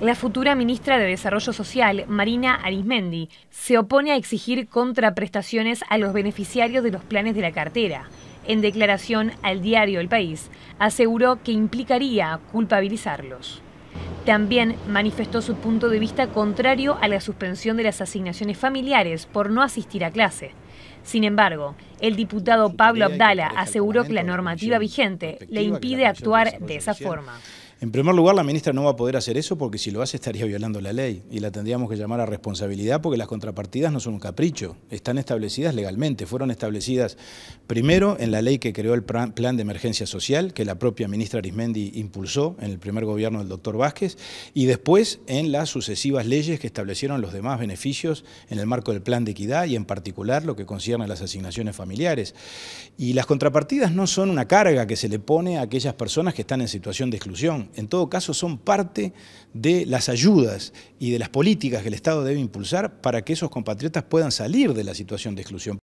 La futura ministra de Desarrollo Social, Marina Arismendi, se opone a exigir contraprestaciones a los beneficiarios de los planes de la cartera. En declaración al diario El País, aseguró que implicaría culpabilizarlos. También manifestó su punto de vista contrario a la suspensión de las asignaciones familiares por no asistir a clase. Sin embargo, el diputado Pablo Abdala aseguró que la normativa vigente le impide actuar de esa forma. En primer lugar, la ministra no va a poder hacer eso porque si lo hace estaría violando la ley y la tendríamos que llamar a responsabilidad porque las contrapartidas no son un capricho, están establecidas legalmente, fueron establecidas primero en la ley que creó el plan de emergencia social que la propia ministra Arismendi impulsó en el primer gobierno del doctor Vázquez y después en las sucesivas leyes que establecieron los demás beneficios en el marco del plan de equidad y en particular lo que concierne a las asignaciones familiares. Y las contrapartidas no son una carga que se le pone a aquellas personas que están en situación de exclusión en todo caso son parte de las ayudas y de las políticas que el Estado debe impulsar para que esos compatriotas puedan salir de la situación de exclusión.